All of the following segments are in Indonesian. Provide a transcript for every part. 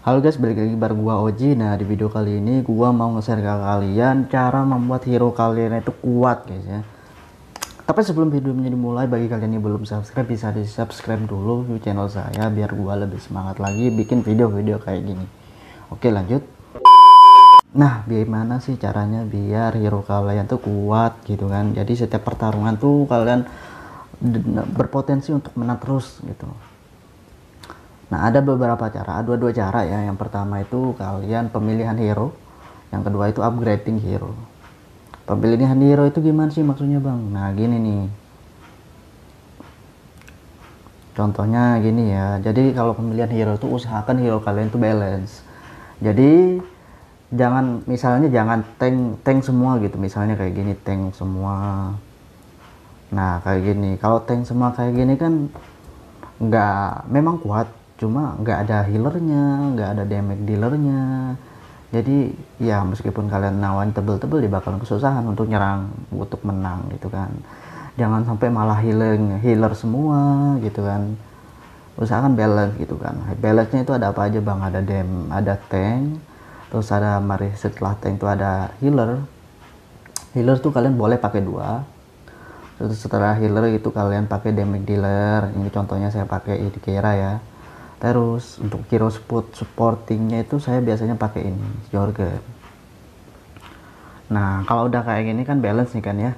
Halo guys, balik lagi bareng gua Oji. Nah, di video kali ini gua mau nge-share ke kalian cara membuat hero kalian itu kuat, guys ya. Tapi sebelum video menjadi dimulai, bagi kalian yang belum subscribe bisa di-subscribe dulu channel saya biar gua lebih semangat lagi bikin video-video kayak gini. Oke, lanjut. Nah, bagaimana sih caranya biar hero kalian tuh kuat gitu kan. Jadi setiap pertarungan tuh kalian berpotensi untuk menang terus gitu Nah, ada beberapa cara, ada dua cara ya. Yang pertama itu kalian pemilihan hero, yang kedua itu upgrading hero. Pemilihan hero itu gimana sih maksudnya, Bang? Nah, gini nih. Contohnya gini ya. Jadi kalau pemilihan hero itu usahakan hero kalian itu balance. Jadi jangan misalnya jangan tank tank semua gitu. Misalnya kayak gini tank semua. Nah, kayak gini. Kalau tank semua kayak gini kan nggak memang kuat cuma nggak ada healernya nggak ada damage dealernya jadi ya meskipun kalian nawan tebel-tebel dia ya bakalan kesusahan untuk nyerang untuk menang gitu kan jangan sampai malah healing healer semua gitu kan usahakan balance gitu kan balance nya itu ada apa aja bang ada dem ada tank terus ada mari setelah tank itu ada healer healer tuh kalian boleh pakai dua terus setelah healer itu kalian pakai damage dealer ini contohnya saya pakai Idikera ya Terus untuk hero support supportingnya itu saya biasanya pakai ini Jorgen. Nah kalau udah kayak gini kan balance nih kan ya.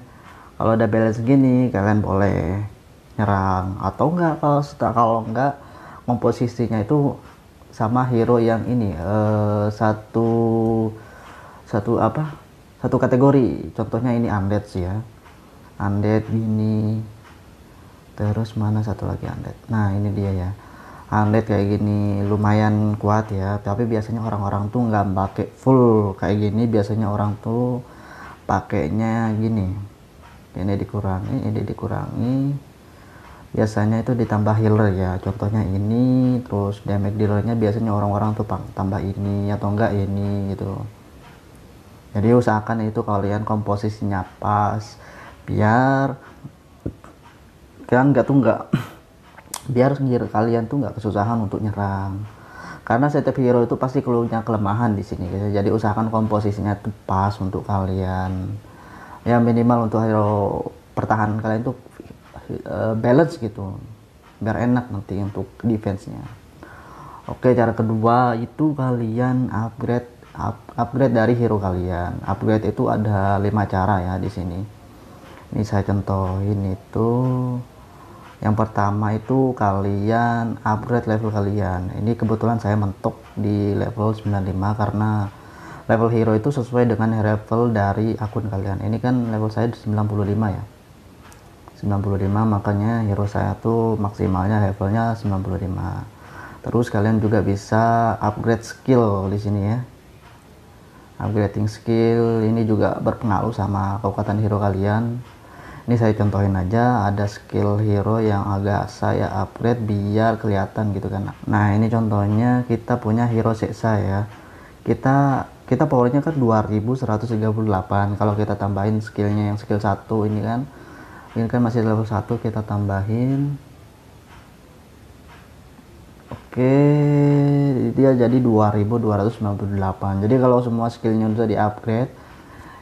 Kalau udah balance gini kalian boleh nyerang atau enggak kalau kalau enggak komposisinya itu sama hero yang ini eh, satu satu apa satu kategori contohnya ini undead sih ya undead ini terus mana satu lagi undead nah ini dia ya unlead kayak gini lumayan kuat ya tapi biasanya orang-orang tuh nggak pakai full kayak gini biasanya orang tuh pakainya gini ini dikurangi ini dikurangi biasanya itu ditambah healer ya contohnya ini terus damage dealernya biasanya orang-orang tuh tambah ini atau enggak ini gitu jadi usahakan itu kalian komposisinya pas biar kalian enggak tuh nggak biar sendiri kalian tuh nggak kesusahan untuk nyerang karena setiap hero itu pasti keluhnya kelemahan di sini gitu. jadi usahakan komposisinya tuh pas untuk kalian ya minimal untuk hero pertahanan kalian tuh uh, balance gitu biar enak nanti untuk defense-nya oke cara kedua itu kalian upgrade up, upgrade dari hero kalian upgrade itu ada lima cara ya di sini ini saya contohin itu yang pertama itu kalian upgrade level kalian ini kebetulan saya mentok di level 95 karena level hero itu sesuai dengan level dari akun kalian ini kan level saya 95 ya 95 makanya hero saya tuh maksimalnya levelnya 95 terus kalian juga bisa upgrade skill di sini ya upgrading skill ini juga berpengaruh sama kekuatan hero kalian ini saya contohin aja ada skill hero yang agak saya upgrade biar kelihatan gitu kan nah ini contohnya kita punya hero seksa ya kita kita powernya kan 2138 kalau kita tambahin skillnya yang skill 1 ini kan ini kan masih level 1 kita tambahin oke dia jadi 2298 jadi kalau semua skillnya sudah di upgrade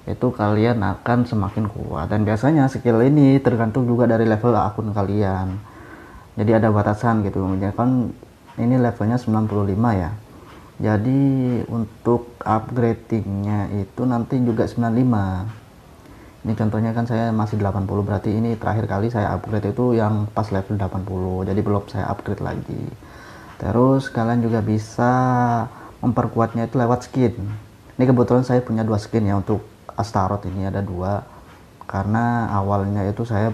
itu kalian akan semakin kuat dan biasanya skill ini tergantung juga dari level akun kalian jadi ada batasan gitu kan ini levelnya 95 ya jadi untuk upgradingnya itu nanti juga 95 ini contohnya kan saya masih 80 berarti ini terakhir kali saya upgrade itu yang pas level 80 jadi belum saya upgrade lagi terus kalian juga bisa memperkuatnya itu lewat skin ini kebetulan saya punya dua skin ya untuk Astaroth ini ada dua karena awalnya itu saya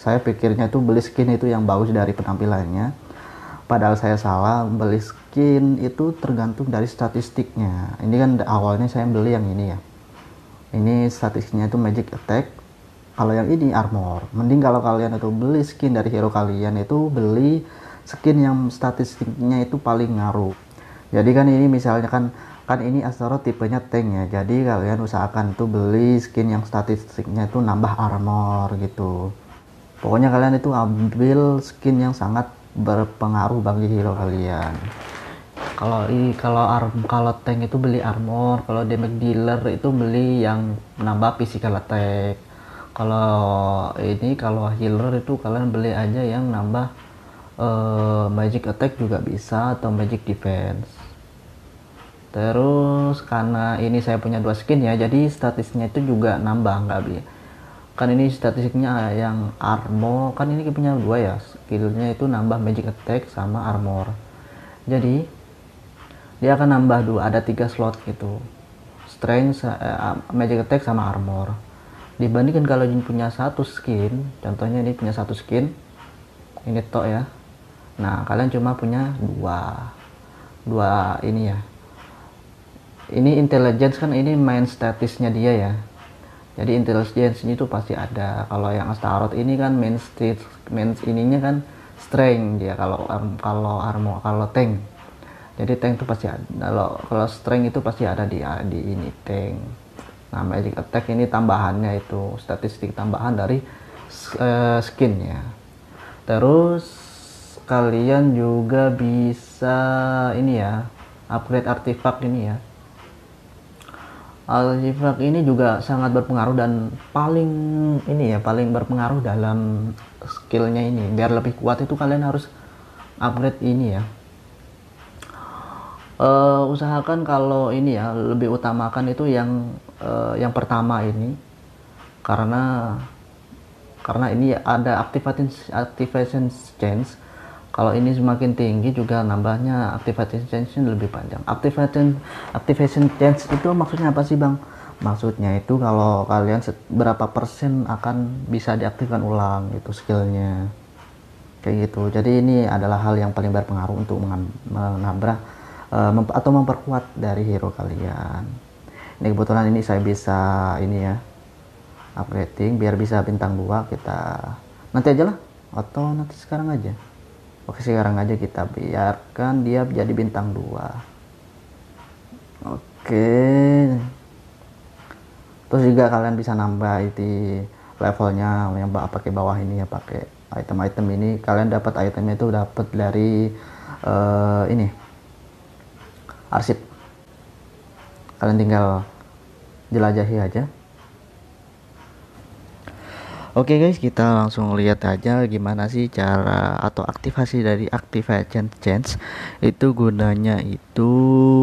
saya pikirnya itu beli skin itu yang bagus dari penampilannya padahal saya salah beli skin itu tergantung dari statistiknya ini kan awalnya saya beli yang ini ya ini statistiknya itu magic attack kalau yang ini armor mending kalau kalian itu beli skin dari hero kalian itu beli skin yang statistiknya itu paling ngaruh jadi kan ini misalnya kan kan ini Astro tipenya tank ya jadi kalian usahakan tuh beli skin yang statistiknya itu nambah armor gitu pokoknya kalian itu ambil skin yang sangat berpengaruh bagi hero kalian kalau i kalau arm kalau tank itu beli armor kalau damage dealer itu beli yang nambah physical attack kalau ini kalau healer itu kalian beli aja yang nambah uh, magic attack juga bisa atau magic defense Terus karena ini saya punya dua skin ya, jadi statistiknya itu juga nambah nggak beli. Kan ini statistiknya yang armor, kan ini punya dua ya, skillnya itu nambah magic attack sama armor. Jadi dia akan nambah dua, ada tiga slot gitu. Strength, uh, magic attack sama armor. Dibandingkan kalau ini punya satu skin, contohnya ini punya satu skin, ini tok ya. Nah kalian cuma punya dua, dua ini ya, ini intelligence kan ini main statisnya dia ya jadi intelligence itu pasti ada kalau yang astarot ini kan main state main ininya kan strength dia kalau um, kalau armor kalau tank jadi tank itu pasti ada kalau kalau strength itu pasti ada di di ini tank nah magic attack ini tambahannya itu statistik tambahan dari uh, eh, skin ya terus kalian juga bisa ini ya upgrade artifact ini ya al ini juga sangat berpengaruh dan paling ini ya paling berpengaruh dalam skillnya ini biar lebih kuat itu kalian harus upgrade ini ya uh, usahakan kalau ini ya lebih utamakan itu yang uh, yang pertama ini karena karena ini ada activation activation chance kalau ini semakin tinggi juga nambahnya activation change lebih panjang. Activation activation change itu maksudnya apa sih, Bang? Maksudnya itu kalau kalian berapa persen akan bisa diaktifkan ulang itu skillnya kayak gitu. Jadi ini adalah hal yang paling berpengaruh untuk menambah eh, atau memperkuat dari hero kalian. Ini kebetulan ini saya bisa ini ya upgrading biar bisa bintang 2 kita nanti aja lah atau nanti sekarang aja. Oke sekarang aja kita biarkan dia jadi bintang dua. Oke Terus juga kalian bisa nambah itu levelnya yang pakai bawah ini ya pakai item-item ini kalian dapat itemnya itu dapat dari uh, ini arsip kalian tinggal jelajahi aja Oke okay guys, kita langsung lihat aja gimana sih cara atau aktivasi dari activation change. Itu gunanya itu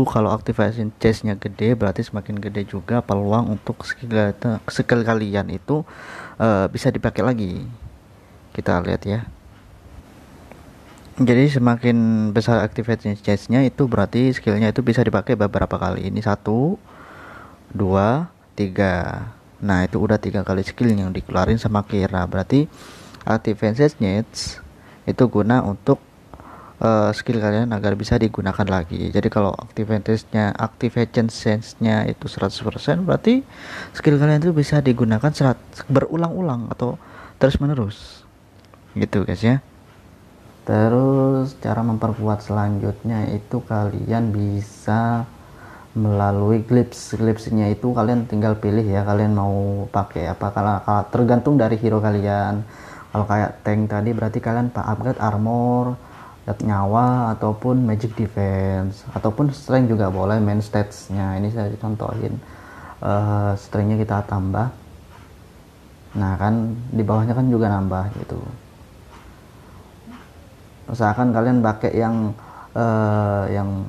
kalau activation change-nya gede berarti semakin gede juga peluang untuk skill, skill kalian itu uh, bisa dipakai lagi. Kita lihat ya. Jadi semakin besar activation change-nya itu berarti skill-nya itu bisa dipakai beberapa kali. Ini satu, dua, tiga nah itu udah tiga kali skill yang dikeluarin sama Kira berarti active needs itu guna untuk uh, skill kalian agar bisa digunakan lagi jadi kalau active active activation sense-nya itu 100% berarti skill kalian itu bisa digunakan serat berulang-ulang atau terus menerus gitu guys ya terus cara memperkuat selanjutnya itu kalian bisa melalui clips clipsnya itu kalian tinggal pilih ya kalian mau pakai apa kalau, tergantung dari hero kalian kalau kayak tank tadi berarti kalian upgrade armor nyawa ataupun magic defense ataupun strength juga boleh main statsnya ini saya contohin uh, strengthnya kita tambah nah kan di bawahnya kan juga nambah gitu usahakan kalian pakai yang uh, yang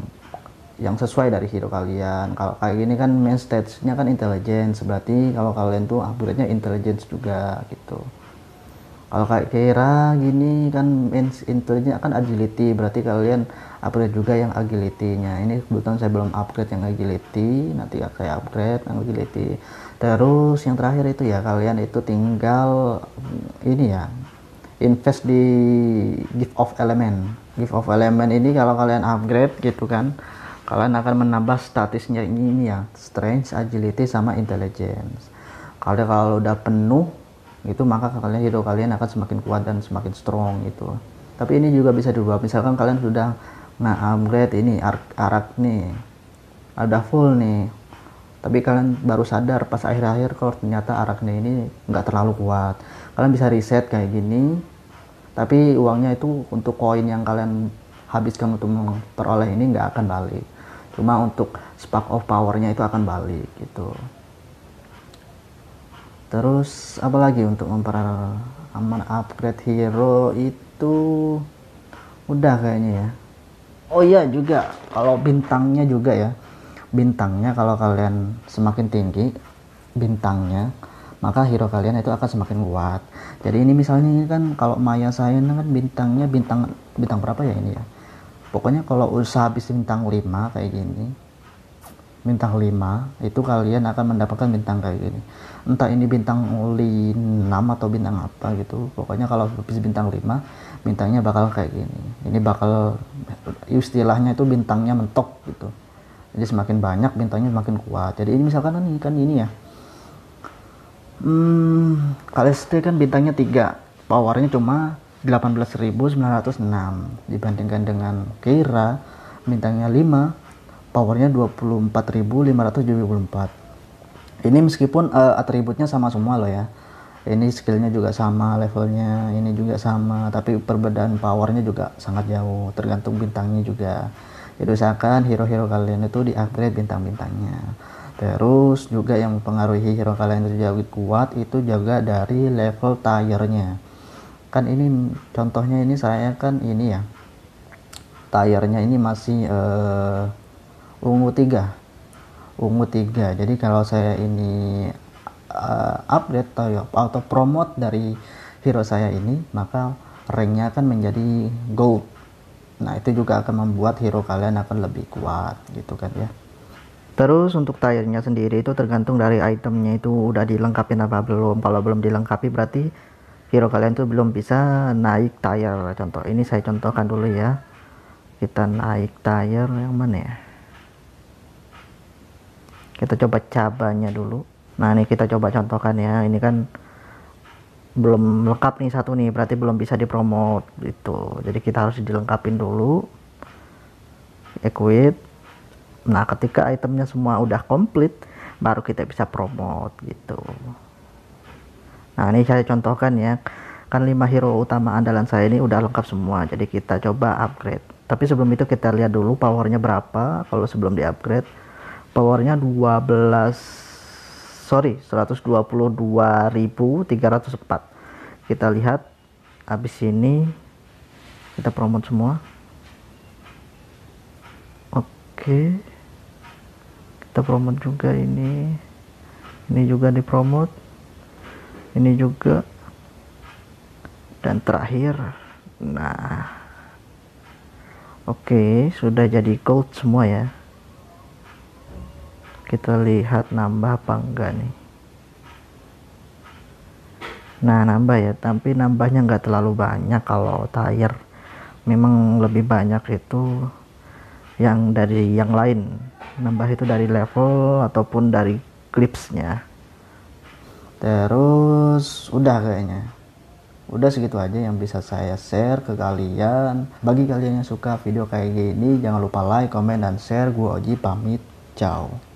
yang sesuai dari hero kalian. Kalau kayak gini kan main stage-nya kan intelligence, berarti kalau kalian tuh upgrade-nya intelligence juga gitu. Kalau kayak kira gini kan main intelligence kan agility, berarti kalian upgrade juga yang agility-nya. Ini kebetulan saya belum upgrade yang agility, nanti saya upgrade yang agility. Terus yang terakhir itu ya kalian itu tinggal mm, ini ya invest di gift of element. Gift of element ini kalau kalian upgrade gitu kan Kalian akan menambah statisnya ini, ini ya, strength, agility sama intelligence. Kalian kalau udah penuh itu maka kalian hero kalian akan semakin kuat dan semakin strong gitu. Tapi ini juga bisa diubah Misalkan kalian sudah nah upgrade ini arak, arak nih, ada full nih. Tapi kalian baru sadar pas akhir-akhir kalau ternyata araknya ini nggak terlalu kuat. Kalian bisa reset kayak gini. Tapi uangnya itu untuk koin yang kalian habiskan untuk memperoleh ini nggak akan balik cuma untuk spark of powernya itu akan balik gitu terus apa lagi untuk memper aman upgrade hero itu udah kayaknya ya oh iya juga kalau bintangnya juga ya bintangnya kalau kalian semakin tinggi bintangnya maka hero kalian itu akan semakin kuat jadi ini misalnya ini kan kalau Maya saya kan bintangnya bintang bintang berapa ya ini ya pokoknya kalau usaha habis bintang 5 kayak gini bintang 5 itu kalian akan mendapatkan bintang kayak gini entah ini bintang 6 atau bintang apa gitu pokoknya kalau habis bintang 5 bintangnya bakal kayak gini ini bakal istilahnya itu bintangnya mentok gitu jadi semakin banyak bintangnya semakin kuat jadi ini misalkan ini kan ini ya hmm, Kaleste kan bintangnya 3 powernya cuma 18.906 dibandingkan dengan Kira, bintangnya 5 powernya 24.574 ini meskipun uh, atributnya sama semua loh ya ini skillnya juga sama levelnya ini juga sama tapi perbedaan powernya juga sangat jauh tergantung bintangnya juga jadi usahakan hero-hero kalian itu di upgrade bintang-bintangnya terus juga yang mempengaruhi hero kalian itu jauh kuat itu juga dari level tiernya kan ini contohnya ini saya kan ini ya tayarnya ini masih uh, ungu tiga ungu tiga jadi kalau saya ini uh, update atau, atau ya, promote dari hero saya ini maka ringnya akan menjadi gold nah itu juga akan membuat hero kalian akan lebih kuat gitu kan ya Terus untuk tayarnya sendiri itu tergantung dari itemnya itu udah dilengkapi apa belum. Kalau belum dilengkapi berarti Viro kalian tuh belum bisa naik tire contoh ini saya contohkan dulu ya kita naik tayar yang mana ya kita coba cabanya dulu nah ini kita coba contohkan ya ini kan belum lengkap nih satu nih berarti belum bisa dipromot itu jadi kita harus dilengkapin dulu equip nah ketika itemnya semua udah komplit baru kita bisa promote gitu Nah, ini saya contohkan ya. Kan 5 hero utama andalan saya ini udah lengkap semua. Jadi kita coba upgrade. Tapi sebelum itu kita lihat dulu powernya berapa kalau sebelum di-upgrade. Powernya 12 sorry 122.304. Kita lihat habis ini kita promote semua. Oke. Kita promote juga ini. Ini juga dipromote ini juga dan terakhir nah oke sudah jadi gold semua ya kita lihat nambah apa enggak nih nah nambah ya tapi nambahnya enggak terlalu banyak kalau tire memang lebih banyak itu yang dari yang lain nambah itu dari level ataupun dari clipsnya Terus udah kayaknya. Udah segitu aja yang bisa saya share ke kalian. Bagi kalian yang suka video kayak gini, jangan lupa like, komen, dan share. Gue Oji pamit. Ciao.